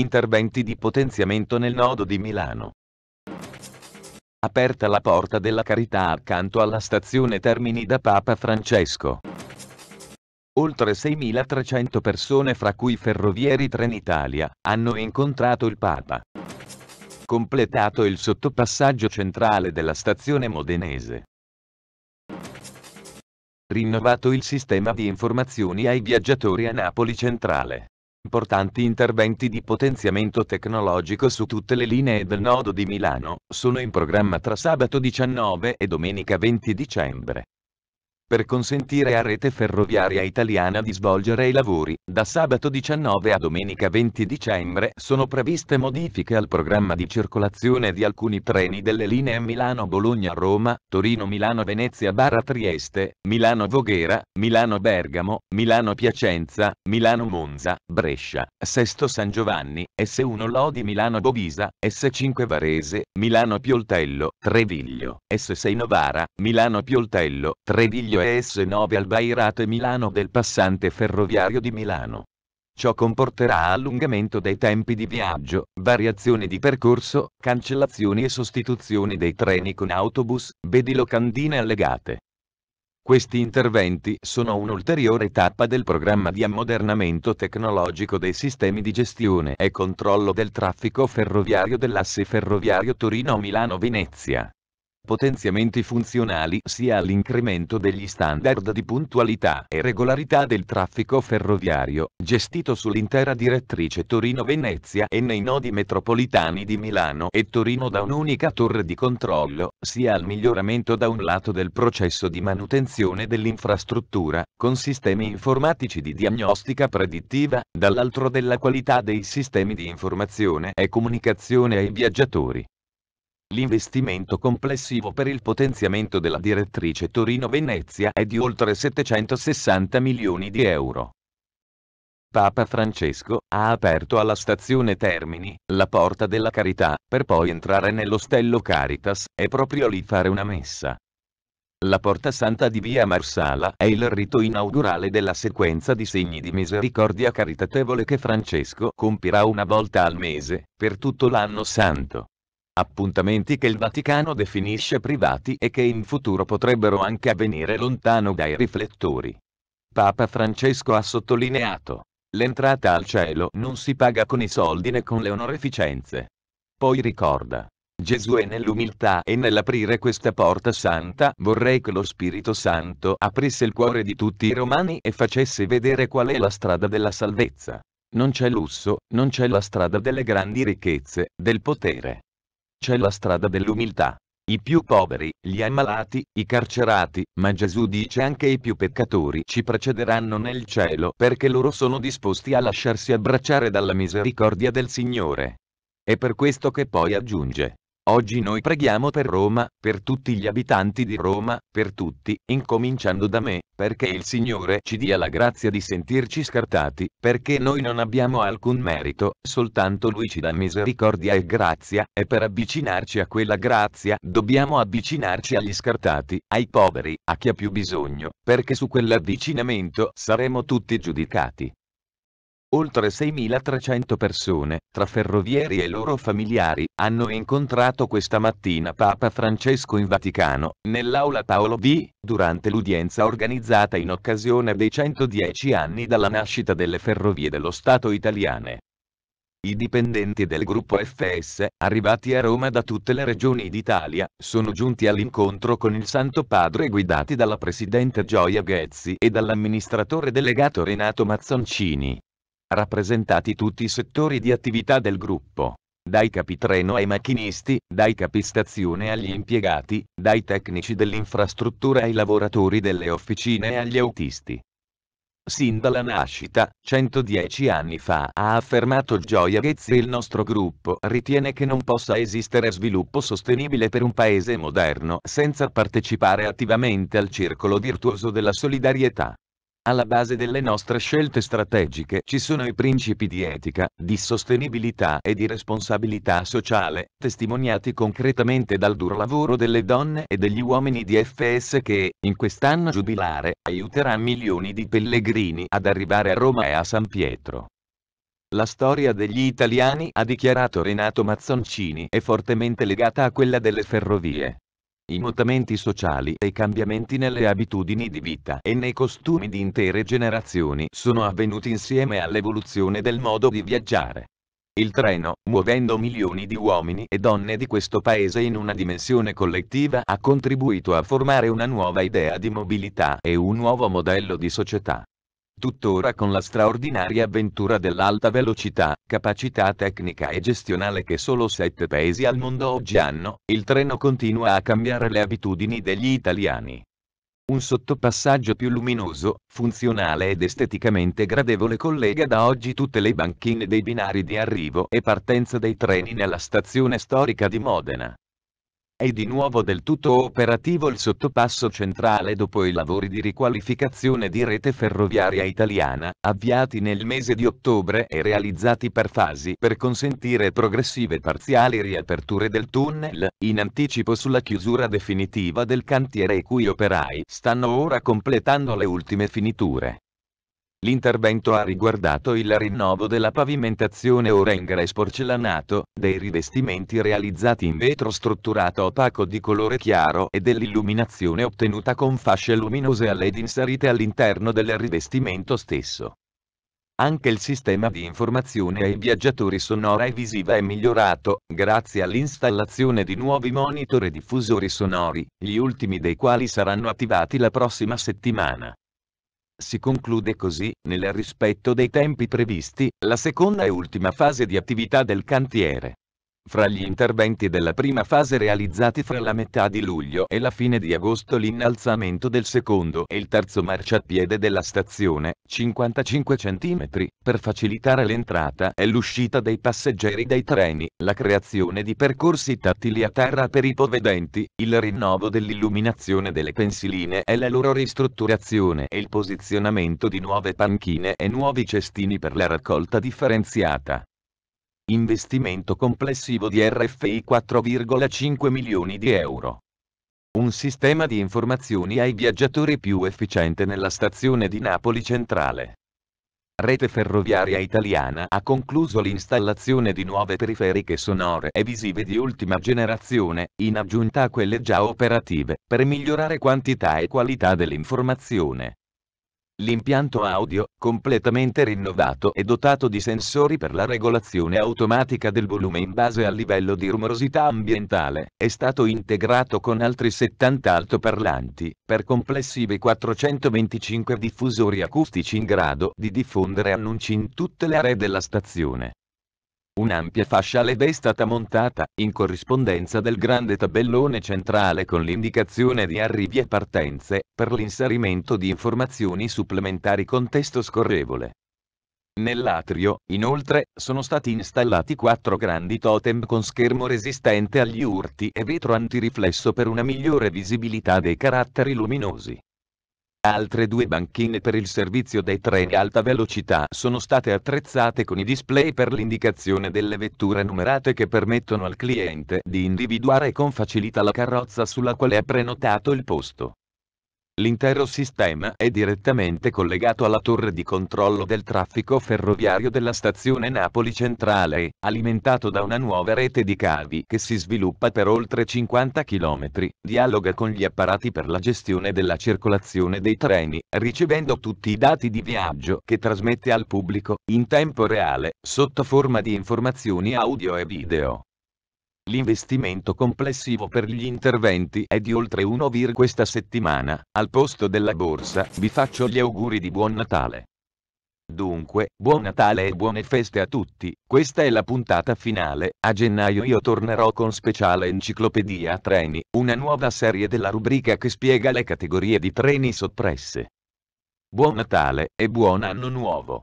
Interventi di potenziamento nel nodo di Milano. Aperta la porta della carità accanto alla stazione Termini da Papa Francesco. Oltre 6.300 persone fra cui ferrovieri Trenitalia, hanno incontrato il Papa. Completato il sottopassaggio centrale della stazione modenese. Rinnovato il sistema di informazioni ai viaggiatori a Napoli Centrale. Importanti interventi di potenziamento tecnologico su tutte le linee del nodo di Milano, sono in programma tra sabato 19 e domenica 20 dicembre per consentire a Rete Ferroviaria Italiana di svolgere i lavori. Da sabato 19 a domenica 20 dicembre sono previste modifiche al programma di circolazione di alcuni treni delle linee Milano-Bologna-Roma, Torino-Milano-Venezia-Trieste, Milano-Voghera, Milano-Bergamo, Milano-Piacenza, Milano-Monza, Brescia, Sesto-San Giovanni, S1 Lodi Milano-Bovisa, S5 Varese, Milano-Pioltello, Treviglio, S6 Novara, Milano-Pioltello, Treviglio S9 al Bairate Milano del passante ferroviario di Milano. Ciò comporterà allungamento dei tempi di viaggio, variazioni di percorso, cancellazioni e sostituzioni dei treni con autobus, vedi locandine allegate. Questi interventi sono un'ulteriore tappa del programma di ammodernamento tecnologico dei sistemi di gestione e controllo del traffico ferroviario dell'asse ferroviario Torino-Milano-Venezia potenziamenti funzionali sia all'incremento degli standard di puntualità e regolarità del traffico ferroviario, gestito sull'intera direttrice Torino-Venezia e nei nodi metropolitani di Milano e Torino da un'unica torre di controllo, sia al miglioramento da un lato del processo di manutenzione dell'infrastruttura, con sistemi informatici di diagnostica predittiva, dall'altro della qualità dei sistemi di informazione e comunicazione ai viaggiatori. L'investimento complessivo per il potenziamento della direttrice Torino-Venezia è di oltre 760 milioni di euro. Papa Francesco ha aperto alla stazione Termini la porta della carità, per poi entrare nell'ostello Caritas e proprio lì fare una messa. La Porta Santa di Via Marsala è il rito inaugurale della sequenza di segni di misericordia caritatevole che Francesco compirà una volta al mese, per tutto l'anno santo. Appuntamenti che il Vaticano definisce privati e che in futuro potrebbero anche avvenire lontano dai riflettori. Papa Francesco ha sottolineato. L'entrata al cielo non si paga con i soldi né con le onoreficenze. Poi ricorda. Gesù è nell'umiltà e nell'aprire questa porta santa vorrei che lo Spirito Santo aprisse il cuore di tutti i romani e facesse vedere qual è la strada della salvezza. Non c'è lusso, non c'è la strada delle grandi ricchezze, del potere. C'è la strada dell'umiltà. I più poveri, gli ammalati, i carcerati, ma Gesù dice anche i più peccatori ci precederanno nel cielo perché loro sono disposti a lasciarsi abbracciare dalla misericordia del Signore. È per questo che poi aggiunge, Oggi noi preghiamo per Roma, per tutti gli abitanti di Roma, per tutti, incominciando da me, perché il Signore ci dia la grazia di sentirci scartati, perché noi non abbiamo alcun merito, soltanto Lui ci dà misericordia e grazia, e per avvicinarci a quella grazia dobbiamo avvicinarci agli scartati, ai poveri, a chi ha più bisogno, perché su quell'avvicinamento saremo tutti giudicati. Oltre 6.300 persone, tra ferrovieri e loro familiari, hanno incontrato questa mattina Papa Francesco in Vaticano, nell'aula Paolo V, durante l'udienza organizzata in occasione dei 110 anni dalla nascita delle ferrovie dello Stato italiane. I dipendenti del gruppo FS, arrivati a Roma da tutte le regioni d'Italia, sono giunti all'incontro con il Santo Padre guidati dalla Presidente Gioia Ghezzi e dall'amministratore delegato Renato Mazzoncini rappresentati tutti i settori di attività del gruppo. Dai capitreno ai macchinisti, dai capistazione agli impiegati, dai tecnici dell'infrastruttura ai lavoratori delle officine e agli autisti. Sin dalla nascita, 110 anni fa, ha affermato Gioia Ghezzi il nostro gruppo ritiene che non possa esistere sviluppo sostenibile per un paese moderno senza partecipare attivamente al circolo virtuoso della solidarietà. Alla base delle nostre scelte strategiche ci sono i principi di etica, di sostenibilità e di responsabilità sociale, testimoniati concretamente dal duro lavoro delle donne e degli uomini di FS che, in quest'anno giubilare, aiuterà milioni di pellegrini ad arrivare a Roma e a San Pietro. La storia degli italiani, ha dichiarato Renato Mazzoncini, è fortemente legata a quella delle ferrovie i mutamenti sociali e i cambiamenti nelle abitudini di vita e nei costumi di intere generazioni sono avvenuti insieme all'evoluzione del modo di viaggiare. Il treno, muovendo milioni di uomini e donne di questo paese in una dimensione collettiva, ha contribuito a formare una nuova idea di mobilità e un nuovo modello di società tuttora con la straordinaria avventura dell'alta velocità, capacità tecnica e gestionale che solo sette paesi al mondo oggi hanno, il treno continua a cambiare le abitudini degli italiani. Un sottopassaggio più luminoso, funzionale ed esteticamente gradevole collega da oggi tutte le banchine dei binari di arrivo e partenza dei treni nella stazione storica di Modena. È di nuovo del tutto operativo il sottopasso centrale dopo i lavori di riqualificazione di rete ferroviaria italiana, avviati nel mese di ottobre e realizzati per fasi per consentire progressive parziali riaperture del tunnel, in anticipo sulla chiusura definitiva del cantiere i cui operai stanno ora completando le ultime finiture. L'intervento ha riguardato il rinnovo della pavimentazione ora in grès porcellanato, dei rivestimenti realizzati in vetro strutturato opaco di colore chiaro e dell'illuminazione ottenuta con fasce luminose a led inserite all'interno del rivestimento stesso. Anche il sistema di informazione ai viaggiatori sonora e visiva è migliorato, grazie all'installazione di nuovi monitor e diffusori sonori, gli ultimi dei quali saranno attivati la prossima settimana. Si conclude così, nel rispetto dei tempi previsti, la seconda e ultima fase di attività del cantiere. Fra gli interventi della prima fase realizzati fra la metà di luglio e la fine di agosto l'innalzamento del secondo e il terzo marciapiede della stazione, 55 cm, per facilitare l'entrata e l'uscita dei passeggeri dai treni, la creazione di percorsi tattili a terra per i povedenti, il rinnovo dell'illuminazione delle pensiline e la loro ristrutturazione e il posizionamento di nuove panchine e nuovi cestini per la raccolta differenziata investimento complessivo di RFI 4,5 milioni di euro. Un sistema di informazioni ai viaggiatori più efficiente nella stazione di Napoli Centrale. Rete Ferroviaria Italiana ha concluso l'installazione di nuove periferiche sonore e visive di ultima generazione, in aggiunta a quelle già operative, per migliorare quantità e qualità dell'informazione. L'impianto audio, completamente rinnovato e dotato di sensori per la regolazione automatica del volume in base al livello di rumorosità ambientale, è stato integrato con altri 70 altoparlanti, per complessivi 425 diffusori acustici in grado di diffondere annunci in tutte le aree della stazione. Un'ampia fascia LED è stata montata, in corrispondenza del grande tabellone centrale con l'indicazione di arrivi e partenze, per l'inserimento di informazioni supplementari con testo scorrevole. Nell'atrio, inoltre, sono stati installati quattro grandi totem con schermo resistente agli urti e vetro antiriflesso per una migliore visibilità dei caratteri luminosi. Altre due banchine per il servizio dei treni alta velocità sono state attrezzate con i display per l'indicazione delle vetture numerate che permettono al cliente di individuare con facilità la carrozza sulla quale ha prenotato il posto. L'intero sistema è direttamente collegato alla torre di controllo del traffico ferroviario della stazione Napoli Centrale, alimentato da una nuova rete di cavi che si sviluppa per oltre 50 km, dialoga con gli apparati per la gestione della circolazione dei treni, ricevendo tutti i dati di viaggio che trasmette al pubblico, in tempo reale, sotto forma di informazioni audio e video. L'investimento complessivo per gli interventi è di oltre 1, questa settimana, al posto della borsa, vi faccio gli auguri di Buon Natale. Dunque, buon Natale e buone feste a tutti, questa è la puntata finale, a gennaio io tornerò con speciale enciclopedia treni, una nuova serie della rubrica che spiega le categorie di treni soppresse. Buon Natale e buon anno nuovo!